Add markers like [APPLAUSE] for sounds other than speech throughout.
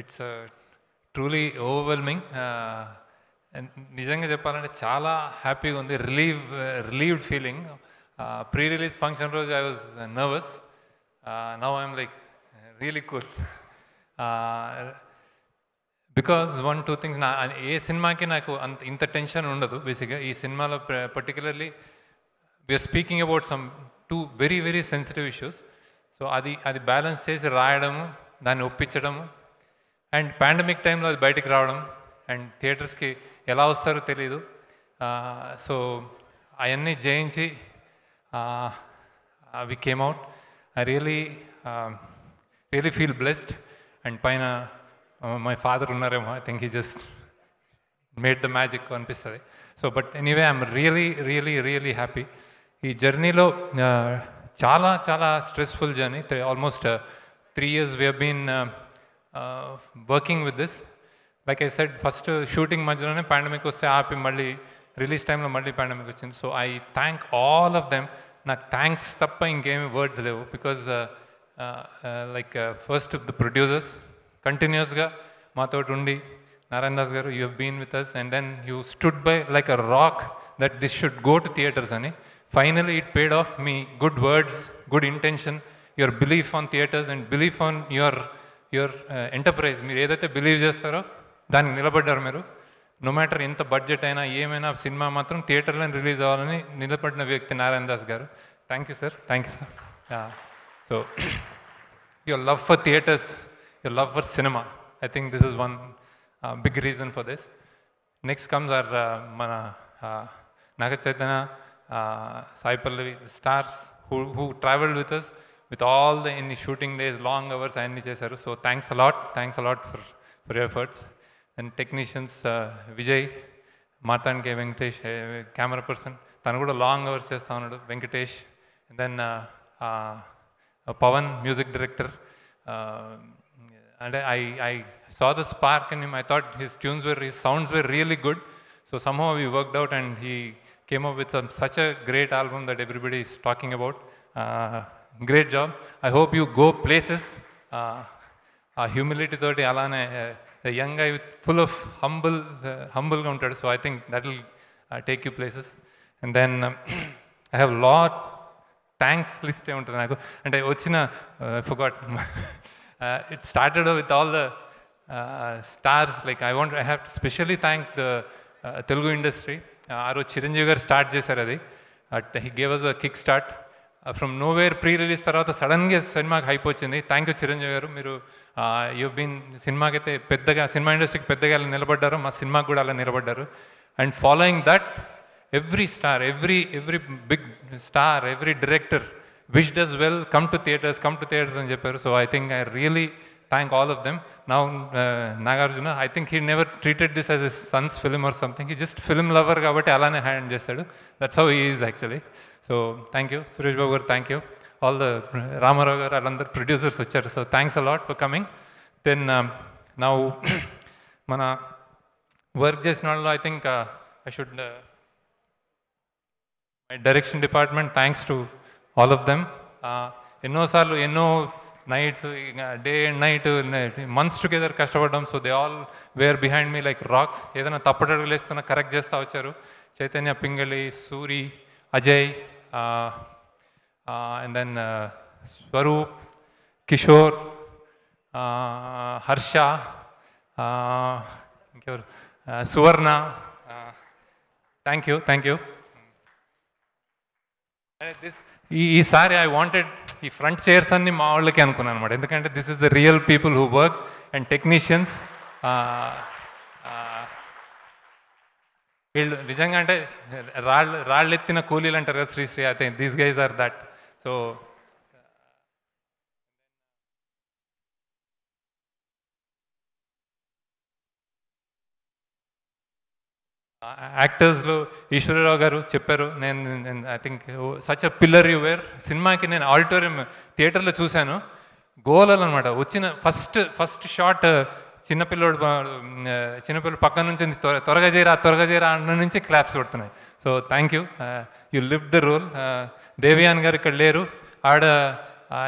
It's truly overwhelming నిజంగా చెప్పాలంటే చాలా హ్యాపీగా ఉంది relieve relieved feeling pre release function రోజు I was nervous now I'm like really cool because one two things నా ఏ సినిమాకి నాకు అంత ఇంత టెన్షన్ ఉండదు బేసిక్గా ఈ సినిమాలో particularly we're speaking about some two very very sensitive issues so అది అది బ్యాలెన్స్ చేసి రాయడము దాన్ని ఒప్పించడము అండ్ పాండమిక్ టైంలో అది బయటికి రావడం అండ్ థియేటర్స్కి ఎలా వస్తారో తెలియదు సో అవన్నీ జయించి we came out I really really feel blessed and పైన మై ఫాదర్ ఉన్నారేమో I think he just made the magic అనిపిస్తుంది so but anyway I'm really really really happy ఈ జర్నీలో చాలా చాలా stressful journey almost three years we been working with this like I said first shooting మధ్యలోనే pandemic వస్తే ఆపి మళ్ళీ release టైంలో మళ్ళీ పాండమిక్ వచ్చింది so I thank all of them నాకు థ్యాంక్స్ తప్ప ఇంకేమి వర్డ్స్ లేవు because like first the producers కంటిన్యూస్గా మాతో ఉండి Narayana Das garu you have been with us and then you stood by like a rock that this should go to theatres అని finally it paid off మీ good words good intention your belief on theatres and belief on your your enterprise మీరు ఏదైతే believe చేస్తారో దానికి నిలబడ్డారు మీరు no matter ఎంత budget అయినా ఏమైనా సినిమా మాత్రం థియేటర్లో రిలీజ్ అవ్వాలని నిలబడిన వ్యక్తి Narayana Das garu thank you sir thank you sir so your love for theatres your love for cinema I think this is one big reason for this next comes are మన Naga Chaitanya Sai Pallavi stars who who travelled with us with all the in the shooting days, long hours, I NJ sir. So thanks a lot. Thanks a lot for, for your efforts. And technicians uh, Vijay, Martha and K. Venkatesh, uh, camera person. Tanagoda long hours, yes, Venkatesh. And then uh, uh music director. and I, saw the spark in him. I thought his tunes were, his sounds were really good. So somehow we worked out and he came up with such a great album that everybody is talking about great job. I hope you go places. Uh, uh, humility thirty Alana, a young guy full of humble, uh, humble So I think that'll uh, take you places. And then um, [CLEARS THROAT] I have a lot thanks list ఏముంటుంది నాకు అంటే వచ్చిన ఫొగాట్ it started with all the stars like I want I have specially thank the Telugu industry ఆ రోజు Chiranjeevi garu start చేశారు అది at he gave us a kick start from nowhere pre release తర్వాత సడన్గా సినిమాకి హైప్ వచ్చింది థ్యాంక్ యూ చిరంజీవి గారు మీరు యూ uh, బీన్ సినిమాకి అయితే పెద్దగా సినిమా ఇండస్ట్రీకి పెద్దగా అలా నిలబడ్డారు మా సినిమాకి కూడా అలా నిలబడ్డారు and following that every star every every big star every director wish us well come to theatres come to theatres అని చెప్పారు so I think I really thank all of them. Now, uh, Nagarjuna, I think he never treated this as his son's film or something. He just film lover hand That's how he is actually. So thank you. Suresh Babu thank you. All the uh, Ramarao all allandaru producers are, So thanks a lot for coming. Then um, now, mana [CLEARS THROAT] work just now. I think uh, I should, uh, my direction department, thanks to all of them. ఎన్నోసార్లు uh, ఎన్నో nights day and night months together కష్టపడ్డాం so they all were behind me like rocks ఏదైనా తప్పటడుగులు వేస్తున్నా correct చేస్తూ వచ్చారు Chaitanya Pingali Suri Ajay and then uh, Swaroop Kishore Harsha ఇంకెవరు Suvarna thank you thank you this ఈసారి ఐ వాంటెడ్ ఈ ఫ్రంట్ చైర్స్ అన్ని మా వాళ్ళకి అనుకున్నాను అనమాట ఎందుకంటే this is the real people who work and technicians వీళ్ళు నిజంగా అంటే రాళ్ళు రాళ్ళెత్తిన కూలీలు అంటారు కదా శ్రీశ్రీ అయితే these guys are that so యాక్టర్స్లో ఈశ్వరరావు గారు చెప్పారు నేను I think such a pillar you were సినిమాకి నేను ఆడిటోరియం థియేటర్లో చూశాను గోలలు అనమాట వచ్చిన ఫస్ట్ ఫస్ట్ షాట్ చిన్నపిల్లడు చిన్నపిల్లడు పక్క నుంచి త్వరగా చేయరా త్వరగా చేయరా అన్న నుంచి క్లాప్స్ కొడుతున్నాయి so thank you you live the role దేవియాన్ గారు ఇక్కడ లేరు ఆడ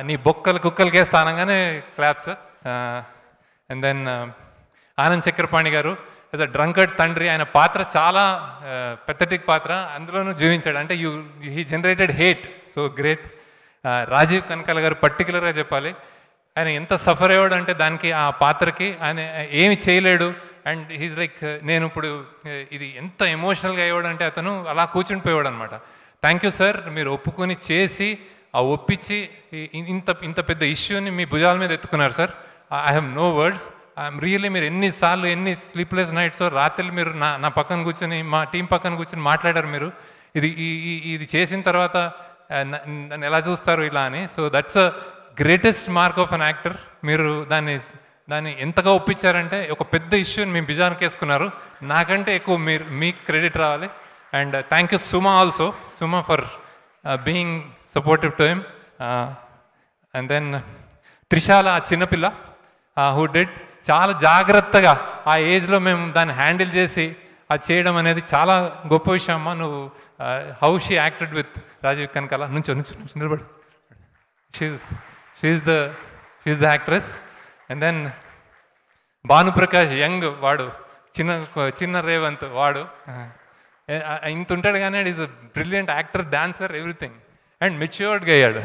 నీ బొక్కలు కుక్కలకే స్థానంగానే claps and then Anand Chakrapani garu పెద్ద అ డ్రంకర్డ్ తండ్రి ఆయన పాత్ర చాలా పెథటిక్ పాత్ర అందులోనూ జీవించాడు అంటే you he generated hate so great Rajeev Kanakala garu పర్టికులర్గా చెప్పాలి ఆయన ఎంత సఫర్ అయ్యాడు అంటే దానికి ఆ పాత్రకి ఆయన ఏమి చేయలేడు అండ్ హీజ్ లైక్ నేను ఇప్పుడు ఇది ఎంత ఎమోషనల్గా అయ్యాడు అంటే అతను అలా కూర్చుండిపోయాడు అనమాట థ్యాంక్ యూ సార్ మీరు ఒప్పుకొని చేసి ఆ ఒప్పించి ఇంత ఇంత పెద్ద ఇష్యూని మీ భుజాల మీద ఎత్తుకున్నారు sir I have no words I'm really మీరు ఎన్నిసార్లు ఎన్ని స్లీప్లెస్ నైట్స్ రాత్రి మీరు నా నా పక్కన కూర్చొని మా టీం పక్కన కూర్చొని మాట్లాడారు మీరు ఇది ఇది చేసిన తర్వాత నన్ను ఎలా చూస్తారు ఇలా అని so that's a greatest mark of an actor మీరు దాన్ని దాన్ని ఎంతగా ఒప్పించారంటే ఒక పెద్ద ఇష్యూని మేము బిజానికి వేసుకున్నారు నాకంటే ఎక్కువ మీరు మీకు క్రెడిట్ రావాలి and thank you Suma also Suma for being supportive to him and then త్రిషాల చిన్నపిల్ల హూ డెడ్ చాలా జాగ్రత్తగా ఆ ఏజ్లో మేము దాన్ని హ్యాండిల్ చేసి అది చేయడం అనేది చాలా గొప్ప విషయం అమ్మ నువ్వు how she acted with Rajeev Kanakala నుంచి నుంచి నిలబడు she's she's the she's the actress and then Bhanu Prakash young వాడు చిన్న చిన్న రేవంత్ వాడు ఇంత ఉంటాడు కానీ is brilliant actor dancer everything and మెచ్యూర్డ్గా అయ్యాడు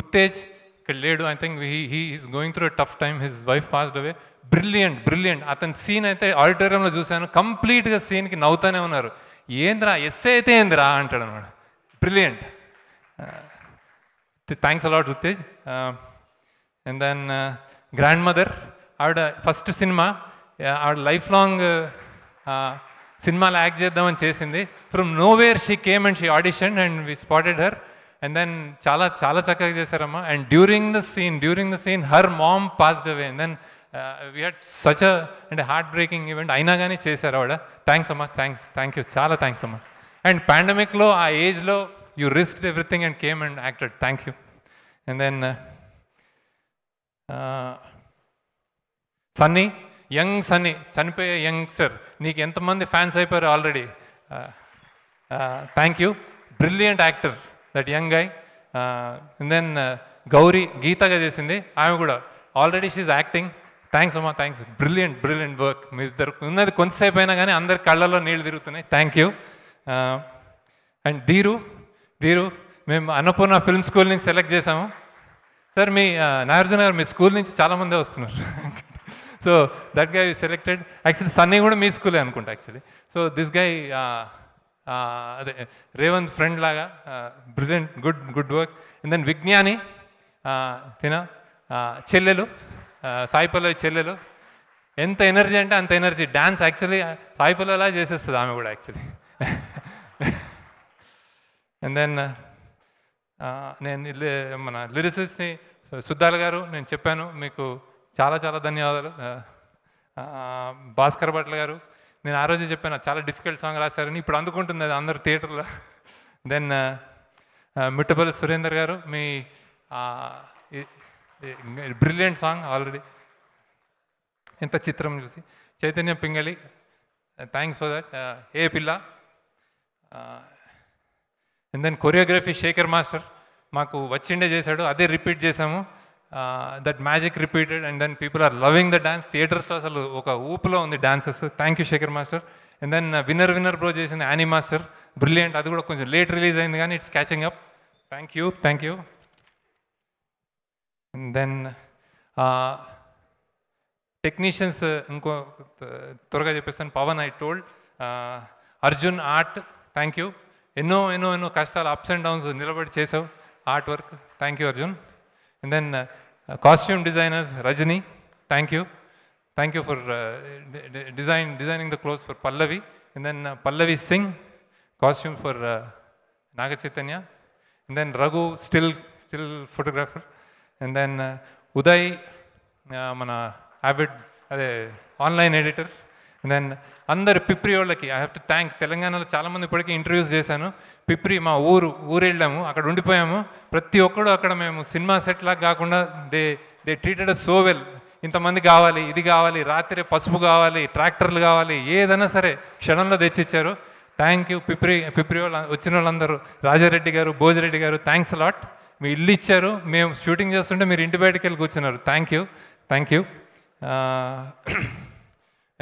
ఉత్తేజ్ ఇక్కడ లేడు I think he he is going through tough time his wife passed away brilliant brilliant అతని సీన్ అయితే ఆడిటోరియంలో చూశాను కంప్లీట్గా సీన్కి నవ్వుతూనే ఉన్నారు ఏంద్రా ఎస్ అయితే ఏంద్రా అంటాడు అనమాట brilliant thanks a lot Ruthej and then grandmother ఆవిడ ఫస్ట్ సినిమా uh, ఆవిడ లైఫ్ లాంగ్ సినిమాలు యాక్ట్ చేద్దామని చేసింది from where she came and she audition and we spotted her and then చాలా చాలా చక్కగా చేశారమ్మా and during the scene during the scene her mom passed away and then we had such and heartbreaking event అయినా కానీ చేశారు ఆవిడ thanks అమ్మా thanks thank you చాలా థ్యాంక్స్ అమ్మా అండ్ పాండమిక్లో ఆ ఏజ్లో you risk everything and came and acted thank you and then Sunny young Sunny చనిపోయే యంగ్ సార్ నీకు ఎంతమంది ఫ్యాన్స్ అయిపోయారు already thank you brilliant actor that young guy and then Gauri గీతగా చేసింది ఆమె కూడా ఆల్రెడీ షీఈ్ యాక్టింగ్ థ్యాంక్స్ అమ్మా థ్యాంక్స్ బ్రిలియంట్ బ్రిలియంట్ వర్క్ మీ ఇద్దరు ఉన్నది కొంతసేపు అయినా కానీ అందరి కళ్ళల్లో నీళ్ళు తిరుగుతున్నాయి thank you and Dheeru Dheeru మేము అన్నపూర్ణ ఫిల్మ్ స్కూల్ నుంచి సెలెక్ట్ చేసాము సార్ మీ నాగార్జున గారు మీ స్కూల్ నుంచి చాలామందే వస్తున్నారు so that guy selected actually Sunny కూడా మీ స్కూలే అనుకుంటా యాక్చువల్లీ సో దిస్ గై అదే రేవంత్ ఫ్రెండ్ లాగా brilliant good good work and then విజ్ఞాని తిన చెల్లెలు సాయిపల్లవి చెల్లెలు ఎంత ఎనర్జీ అంటే అంత ఎనర్జీ డ్యాన్స్ యాక్చువల్లీ సాయిపల్లలా చేసేస్తుంది ఆమె కూడా యాక్చువల్లీ అండ్ దెన్ నేను మన లిరిసిస్ని సుద్దాల్ గారు నేను చెప్పాను మీకు చాలా చాలా ధన్యవాదాలు భాస్కర్ భట్ల గారు నేను ఆ రోజే చెప్పాను చాలా డిఫికల్ట్ సాంగ్ రాశారని ఇప్పుడు అందుకుంటుంది అది అందరు థియేటర్లో దెన్ మిట్టబల్ సురేందర్ గారు మీ బ్రిలియంట్ సాంగ్ ఆల్రెడీ ఎంత చిత్రం చూసి Chaitanya Pingali thanks for that ఏ పిల్ల and then choreography Shekhar master మాకు వచ్చిండే చేశాడు అదే రిపీట్ చేశాము that magic repeated and then people are loving the dance థియేటర్స్లో అసలు ఒక ఊపులో ఉంది dances thank you Shekhar master and then winner winner bro చేసింది యానీ మాస్టర్ బ్రిలియంట్ అది కూడా కొంచెం లేట్ రిలీజ్ అయింది కానీ it's catching up thank you thank you and then technicians ఇంకో త్వరగా చెప్పేస్తాను Pavan I told Arjun art thank you ఎన్నో ఎన్నో ఎన్నో కష్టాలు అప్స్ అండ్ డౌన్స్ నిలబడి చేసావు art work thank you Arjun And then uh, uh, costume designers, Rajni, thank you. Thank you for uh, de design, designing the clothes for Pallavi. And then uh, Pallavi Singh, costume for uh, Nagachaitanya. And then Raghu, still, still photographer. And then Uday, మన Avid avid online editor. Then అందరు పిప్రి వాళ్ళకి I have to thank తెలంగాణలో చాలామంది ఇప్పటికీ interviews చేశాను పిప్రి మా ఊరు ఊరు వెళ్ళాము అక్కడ ఉండిపోయాము ప్రతి ఒక్కడు అక్కడ మేము సినిమా సెట్ లాగా కాకుండా they they treated so well ఇంతమంది కావాలి ఇది కావాలి రాత్రి పసుపు కావాలి ట్రాక్టర్లు కావాలి ఏదైనా సరే క్షణంలో తెచ్చిచ్చారు థ్యాంక్ యూ పిప్రి పిప్రి వాళ్ళు వచ్చిన వాళ్ళందరూ రాజారెడ్డి గారు భోజరెడ్డి గారు థ్యాంక్స్ లాట్ మీ ఇల్లు ఇచ్చారు మేము షూటింగ్ చేస్తుంటే మీరు ఇంటి బయటకు వెళ్ళి కూర్చున్నారు thank you thank you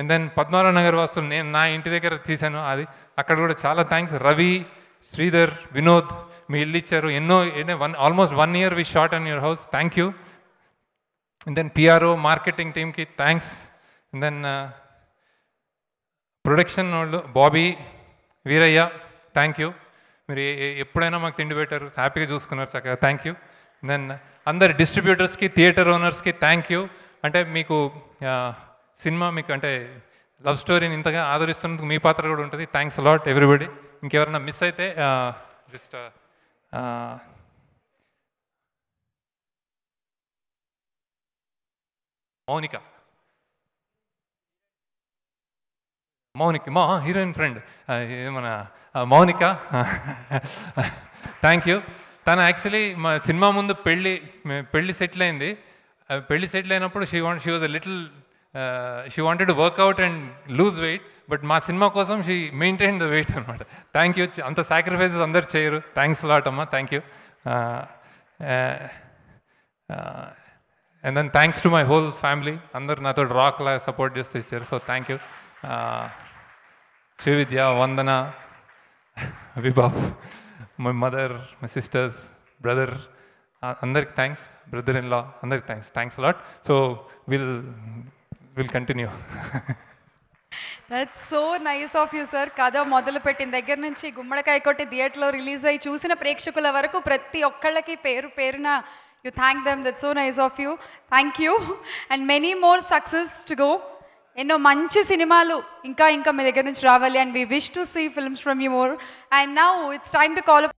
and then Padmarao Nagar వాసులు నేను నా ఇంటి దగ్గర తీశాను అది అక్కడ కూడా చాలా థ్యాంక్స్ రవి శ్రీధర్ వినోద్ మీ ఇల్లు ఇచ్చారు ఎన్నో one almost one year we shot in your house thank you and then PRO marketing టీమ్కి థ్యాంక్స్ అండ్ దెన్ ప్రొడక్షన్ వాళ్ళు బాబీ వీరయ్య థ్యాంక్ యూ మీరు ఎప్పుడైనా మాకు తిండి పెట్టారు హ్యాపీగా చూసుకున్నారు చక్కగా థ్యాంక్ యూ దెన్ అందరి డిస్ట్రిబ్యూటర్స్కి థియేటర్ ఓనర్స్కి థ్యాంక్ యూ అంటే మీకు సినిమా మీకు అంటే లవ్ స్టోరీని ఇంతగా ఆదరిస్తున్నందుకు మీ పాత్ర కూడా ఉంటుంది థ్యాంక్స్ అలాట్ ఎవ్రీబడి ఇంకెవరన్నా మిస్ అయితే జస్ట్ మౌనిక మౌనిక మా హీరోయిన్ ఫ్రెండ్ మన మౌనిక థ్యాంక్ యూ తను యాక్చువల్లీ మా సినిమా ముందు పెళ్ళి పెళ్ళి సెటిల్ అయింది పెళ్ళి సెటిల్ అయినప్పుడు she want she was a little she wanted workout and lose weight but మా సినిమా కోసం షీ మెయింటైన్ ద వెయిట్ అనమాట థ్యాంక్ యూ అంత సాక్రిఫైసెస్ అందరు చేయరు థ్యాంక్స్ లాట్ అమ్మ thank you and then thanks to my whole family అందరు నాతో రాక్లా సపోర్ట్ చేస్తూ ఇచ్చారు so thank you Srividya Vandana విబాబ్ my mother my sisters brother అందరికి థ్యాంక్స్ బ్రదర్ ఇన్ లా అందరికి thanks thanks lot so will will continue that's so nice of you sir కథ మొదలుపెట్టిన దగ్గర నుంచి గుమ్మడికాయ కొట్టి థియేటర్లో రిలీజ్ అయ్యి చూసిన ప్రేక్షకుల వరకు ప్రతి ఒక్కళ్ళకి పేరు పేరున you thank them that so nice of you thank you and many more success to go ఎన్నో మంచి సినిమాలు ఇంకా ఇంకా మీ దగ్గర నుంచి రావాలి and we wish to see films from you more and now it's time to call